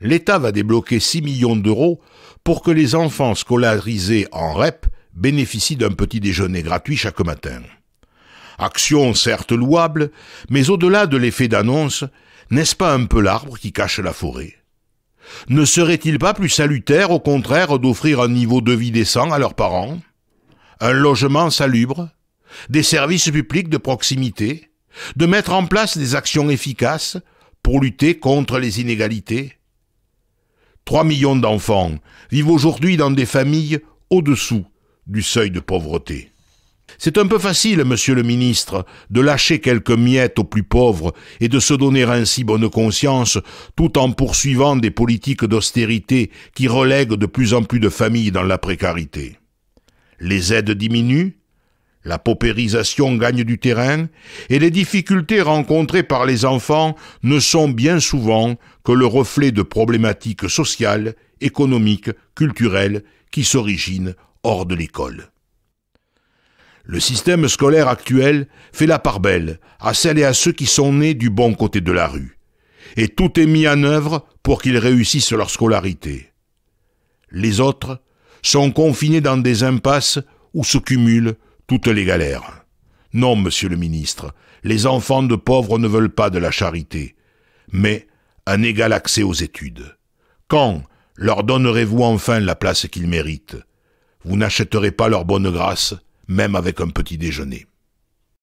l'État va débloquer 6 millions d'euros pour que les enfants scolarisés en REP bénéficient d'un petit déjeuner gratuit chaque matin. Action certes louable, mais au-delà de l'effet d'annonce, n'est-ce pas un peu l'arbre qui cache la forêt Ne serait-il pas plus salutaire, au contraire, d'offrir un niveau de vie décent à leurs parents Un logement salubre Des services publics de proximité De mettre en place des actions efficaces pour lutter contre les inégalités 3 millions d'enfants vivent aujourd'hui dans des familles au-dessous du seuil de pauvreté. C'est un peu facile, monsieur le ministre, de lâcher quelques miettes aux plus pauvres et de se donner ainsi bonne conscience tout en poursuivant des politiques d'austérité qui relèguent de plus en plus de familles dans la précarité. Les aides diminuent, la paupérisation gagne du terrain et les difficultés rencontrées par les enfants ne sont bien souvent que le reflet de problématiques sociales, économiques, culturelles qui s'originent hors de l'école. Le système scolaire actuel fait la part belle à celles et à ceux qui sont nés du bon côté de la rue, et tout est mis en œuvre pour qu'ils réussissent leur scolarité. Les autres sont confinés dans des impasses où se cumulent toutes les galères. Non, monsieur le ministre, les enfants de pauvres ne veulent pas de la charité, mais un égal accès aux études. Quand leur donnerez-vous enfin la place qu'ils méritent Vous n'achèterez pas leur bonne grâce, même avec un petit déjeuner.